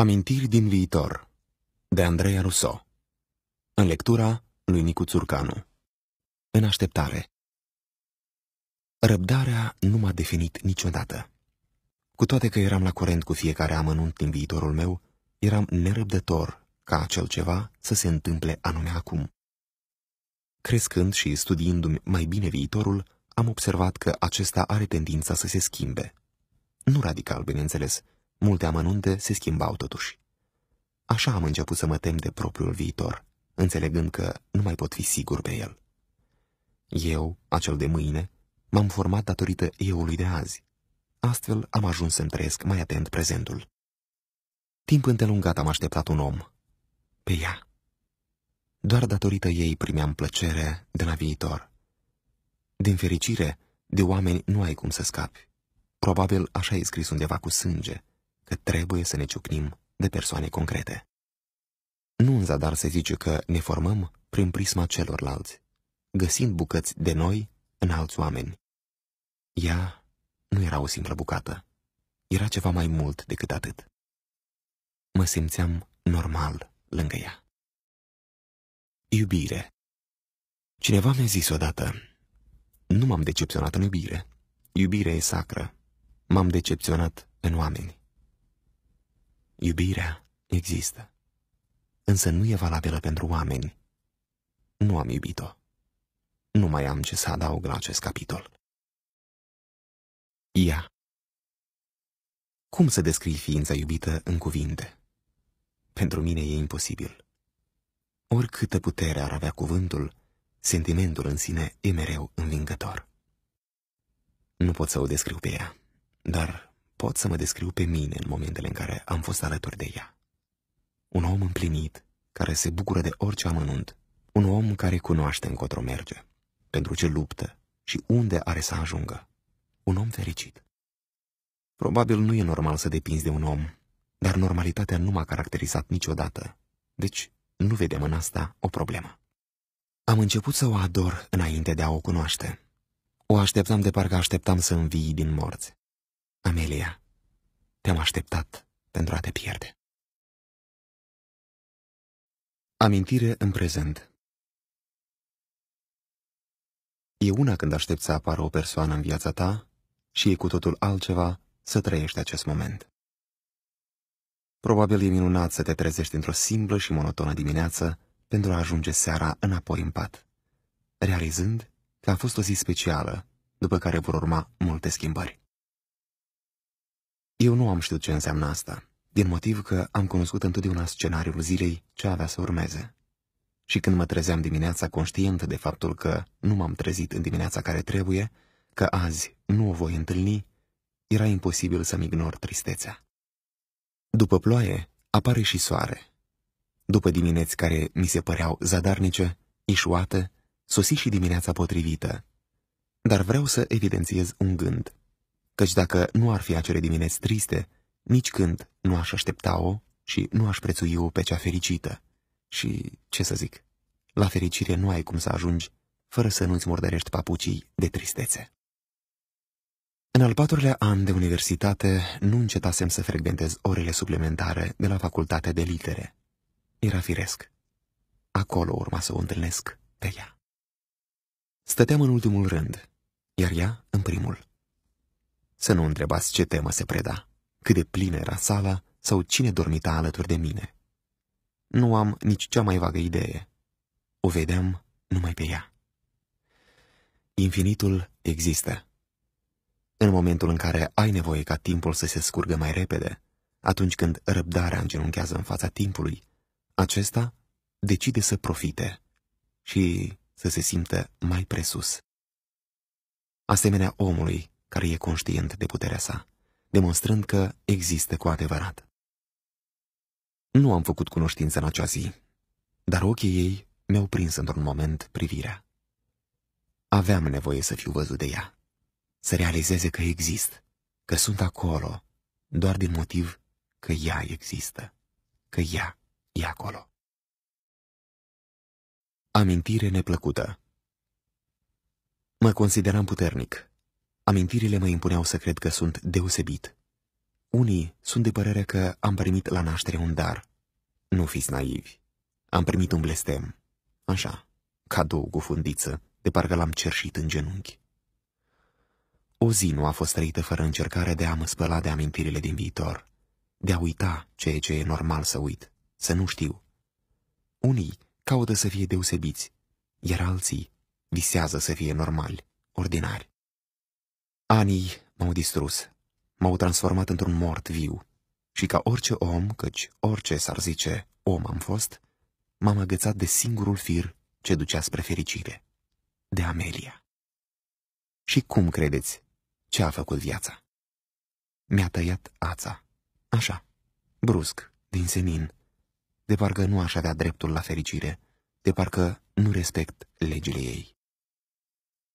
Amintiri din viitor de Andreea Rousseau În lectura lui Nicu Țurcanu În așteptare Răbdarea nu m-a definit niciodată. Cu toate că eram la curent cu fiecare amănunt din viitorul meu, eram nerăbdător ca acel ceva să se întâmple anume acum. Crescând și studiindu-mi mai bine viitorul, am observat că acesta are tendința să se schimbe. Nu radical, bineînțeles, Multe amănunte se schimbau totuși. Așa am început să mă tem de propriul viitor, înțelegând că nu mai pot fi sigur pe el. Eu, acel de mâine, m-am format datorită euului de azi. Astfel am ajuns să-mi trăiesc mai atent prezentul. Timp îndelungat am așteptat un om. Pe ea. Doar datorită ei primeam plăcere de la viitor. Din fericire, de oameni nu ai cum să scapi. Probabil așa e scris undeva cu sânge, că trebuie să ne ciucnim de persoane concrete. Nu în zadar se zice că ne formăm prin prisma celorlalți, găsind bucăți de noi în alți oameni. Ea nu era o simplă bucată, era ceva mai mult decât atât. Mă simțeam normal lângă ea. Iubire Cineva mi-a zis odată, nu m-am decepționat în iubire. Iubire e sacră. M-am decepționat în oameni. Iubirea există, însă nu e valabilă pentru oameni. Nu am iubit-o. Nu mai am ce să adaug la acest capitol. Ia, Cum să descrii ființa iubită în cuvinte? Pentru mine e imposibil. Oricâtă putere ar avea cuvântul, sentimentul în sine e mereu învingător. Nu pot să o descriu pe ea, dar pot să mă descriu pe mine în momentele în care am fost alături de ea. Un om împlinit, care se bucură de orice amănunt, un om care cunoaște încotro merge, pentru ce luptă și unde are să ajungă. Un om fericit. Probabil nu e normal să depinzi de un om, dar normalitatea nu m-a caracterizat niciodată, deci nu vedem în asta o problemă. Am început să o ador înainte de a o cunoaște. O așteptam de parcă așteptam să învii din morți. Amelia, te-am așteptat pentru a te pierde. Amintire în prezent E una când aștepți să apară o persoană în viața ta și e cu totul altceva să trăiești acest moment. Probabil e minunat să te trezești într-o simplă și monotonă dimineață pentru a ajunge seara înapoi în pat, realizând că a fost o zi specială, după care vor urma multe schimbări. Eu nu am știut ce înseamnă asta, din motiv că am cunoscut întotdeauna scenariul zilei ce avea să urmeze. Și când mă trezeam dimineața conștient de faptul că nu m-am trezit în dimineața care trebuie, că azi nu o voi întâlni, era imposibil să-mi ignor tristețea. După ploaie, apare și soare. După dimineți care mi se păreau zadarnice, ișuate, sosi și dimineața potrivită. Dar vreau să evidențiez un gând – căci dacă nu ar fi acele dimineți triste, nici când nu aș aștepta-o și nu aș prețui-o pe cea fericită. Și, ce să zic, la fericire nu ai cum să ajungi fără să nu-ți murdărești papucii de tristețe. În al patrulea an de universitate nu încetasem să frecventez orele suplimentare de la facultatea de litere. Era firesc. Acolo urma să o întâlnesc pe ea. Stăteam în ultimul rând, iar ea în primul. Să nu întrebați ce temă se preda, cât de plină era sala sau cine dormita alături de mine. Nu am nici cea mai vagă idee. O vedeam numai pe ea. Infinitul există. În momentul în care ai nevoie ca timpul să se scurgă mai repede, atunci când răbdarea îngenunchează în fața timpului, acesta decide să profite și să se simtă mai presus. Asemenea omului care e conștient de puterea sa, demonstrând că există cu adevărat. Nu am făcut cunoștință în acea zi, dar ochii ei mi-au prins într-un moment privirea. Aveam nevoie să fiu văzut de ea, să realizeze că exist, că sunt acolo, doar din motiv că ea există, că ea e acolo. Amintire neplăcută Mă consideram puternic, Amintirile mă impuneau să cred că sunt deosebit. Unii sunt de părere că am primit la naștere un dar. Nu fiți naivi. Am primit un blestem. Așa, cadou cu fundiță, de parcă l-am cerșit în genunchi. O zi nu a fost trăită fără încercare de a mă spăla de amintirile din viitor, de a uita ceea ce e normal să uit, să nu știu. Unii caută să fie deosebiți, iar alții visează să fie normali, ordinari. Anii m-au distrus, m-au transformat într-un mort viu și ca orice om, căci orice s-ar zice om am fost, m-am agățat de singurul fir ce ducea spre fericire, de Amelia. Și cum credeți ce a făcut viața? Mi-a tăiat ața, așa, brusc, din senin, de parcă nu aș avea dreptul la fericire, de parcă nu respect legile ei.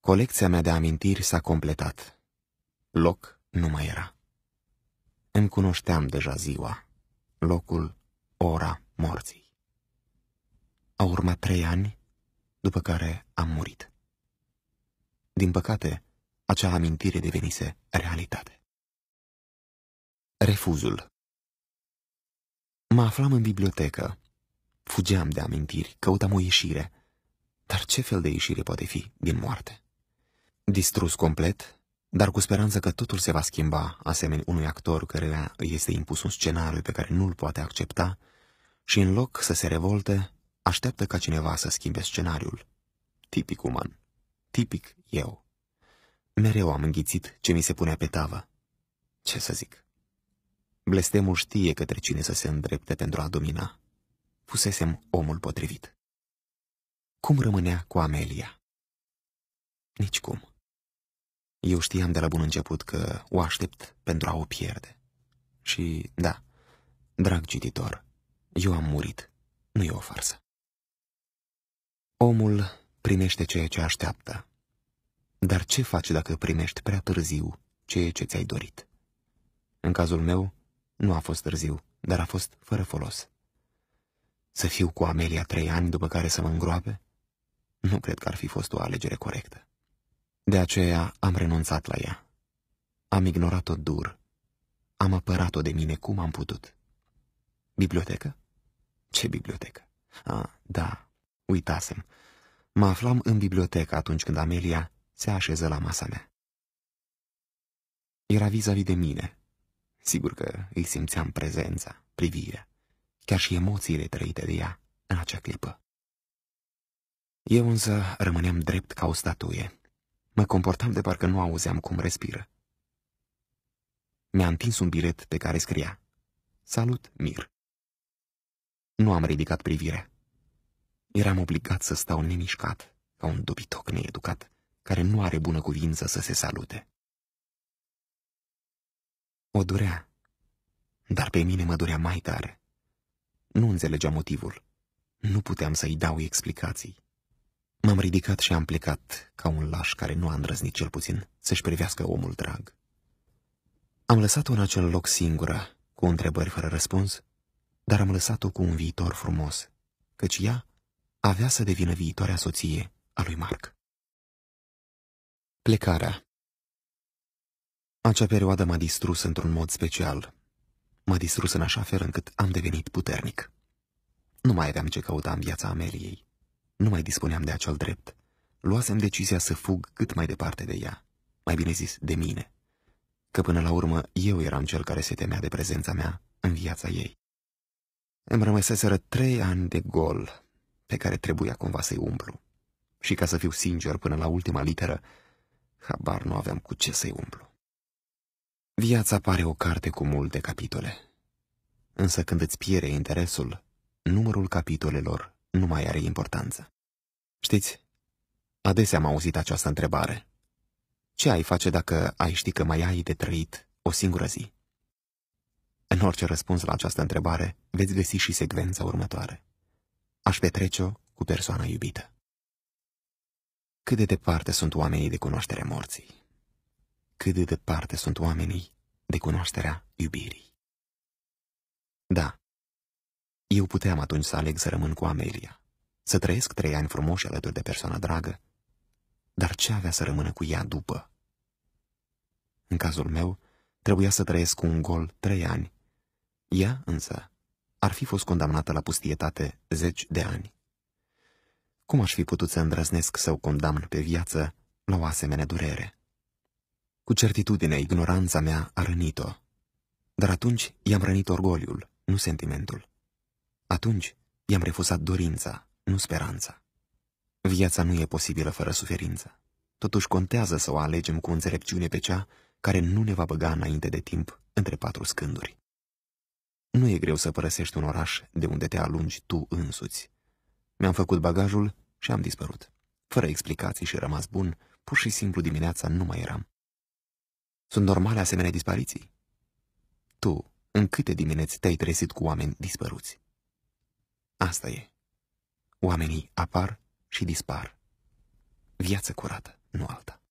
Colecția mea de amintiri s-a completat Loc nu mai era. Îmi cunoșteam deja ziua, locul, ora morții. Au urmat trei ani, după care am murit. Din păcate, acea amintire devenise realitate. Refuzul Mă aflam în bibliotecă. Fugeam de amintiri, căutam o ieșire. Dar ce fel de ieșire poate fi din moarte? Distrus complet, dar cu speranță că totul se va schimba, asemeni unui actor care îi este impus un scenariu pe care nu-l poate accepta și în loc să se revolte, așteaptă ca cineva să schimbe scenariul. Tipic uman. Tipic eu. Mereu am înghițit ce mi se punea pe tavă. Ce să zic? Blestemul știe către cine să se îndrepte pentru a domina. Pusesem omul potrivit. Cum rămânea cu Amelia? Nici cum. Eu știam de la bun început că o aștept pentru a o pierde. Și, da, drag cititor, eu am murit, nu e o farsă. Omul primește ceea ce așteaptă. Dar ce faci dacă primești prea târziu ceea ce ți-ai dorit? În cazul meu, nu a fost târziu, dar a fost fără folos. Să fiu cu Amelia trei ani după care să mă îngroape? Nu cred că ar fi fost o alegere corectă. De aceea am renunțat la ea. Am ignorat-o dur. Am apărat-o de mine cum am putut. Bibliotecă? Ce bibliotecă? Ah, da, uitasem. Mă aflam în bibliotecă atunci când Amelia se așeză la masa mea. Era vis-a-vis -vis de mine. Sigur că îi simțeam prezența, privirea, chiar și emoțiile trăite de ea în acea clipă. Eu însă rămâneam drept ca o statuie, Mă comportam de parcă nu auzeam cum respiră. Mi-a întins un bilet pe care scria Salut, Mir. Nu am ridicat privirea. Eram obligat să stau nemișcat, ca un dobitoc needucat, care nu are bună cuvință să se salute. O durea, dar pe mine mă durea mai tare. Nu înțelegeam motivul. Nu puteam să-i dau explicații. M-am ridicat și am plecat, ca un laș care nu a îndrăznit cel puțin să-și privească omul drag. Am lăsat-o în acel loc singură, cu întrebări fără răspuns, dar am lăsat-o cu un viitor frumos, căci ea avea să devină viitoarea soție a lui Marc. Plecarea Acea perioadă m-a distrus într-un mod special. M-a distrus în așa fel încât am devenit puternic. Nu mai aveam ce căuta în viața Ameliei. Nu mai dispuneam de acel drept. Luasem decizia să fug cât mai departe de ea, mai bine zis, de mine. Că până la urmă eu eram cel care se temea de prezența mea în viața ei. Îmi rămăseseră trei ani de gol pe care trebuia cumva să-i umplu. Și ca să fiu sincer până la ultima literă, habar nu aveam cu ce să-i umplu. Viața pare o carte cu multe capitole. Însă când îți piere interesul, numărul capitolelor nu mai are importanță. Știți, adesea am auzit această întrebare. Ce ai face dacă ai ști că mai ai de trăit o singură zi? În orice răspuns la această întrebare, veți găsi și secvența următoare. Aș petrece-o cu persoana iubită. Cât de departe sunt oamenii de cunoașterea morții? Cât de departe sunt oamenii de cunoașterea iubirii? Da, eu puteam atunci să aleg să rămân cu Amelia, să trăiesc trei ani frumoși alături de persoana dragă, dar ce avea să rămână cu ea după? În cazul meu, trebuia să trăiesc cu un gol trei ani. Ea, însă, ar fi fost condamnată la pustietate zeci de ani. Cum aș fi putut să îndrăznesc să o condamn pe viață la o asemenea durere? Cu certitudine, ignoranța mea a rănit-o. Dar atunci i-am rănit orgoliul, nu sentimentul. Atunci i-am refuzat dorința, nu speranța. Viața nu e posibilă fără suferință. Totuși contează să o alegem cu înțelepciune pe cea care nu ne va băga înainte de timp între patru scânduri. Nu e greu să părăsești un oraș de unde te alungi tu însuți. Mi-am făcut bagajul și am dispărut. Fără explicații și rămas bun, pur și simplu dimineața nu mai eram. Sunt normale asemenea dispariții? Tu, în câte dimineți te-ai trezit cu oameni dispăruți? Asta e. Oamenii apar și dispar. Viață curată, nu alta.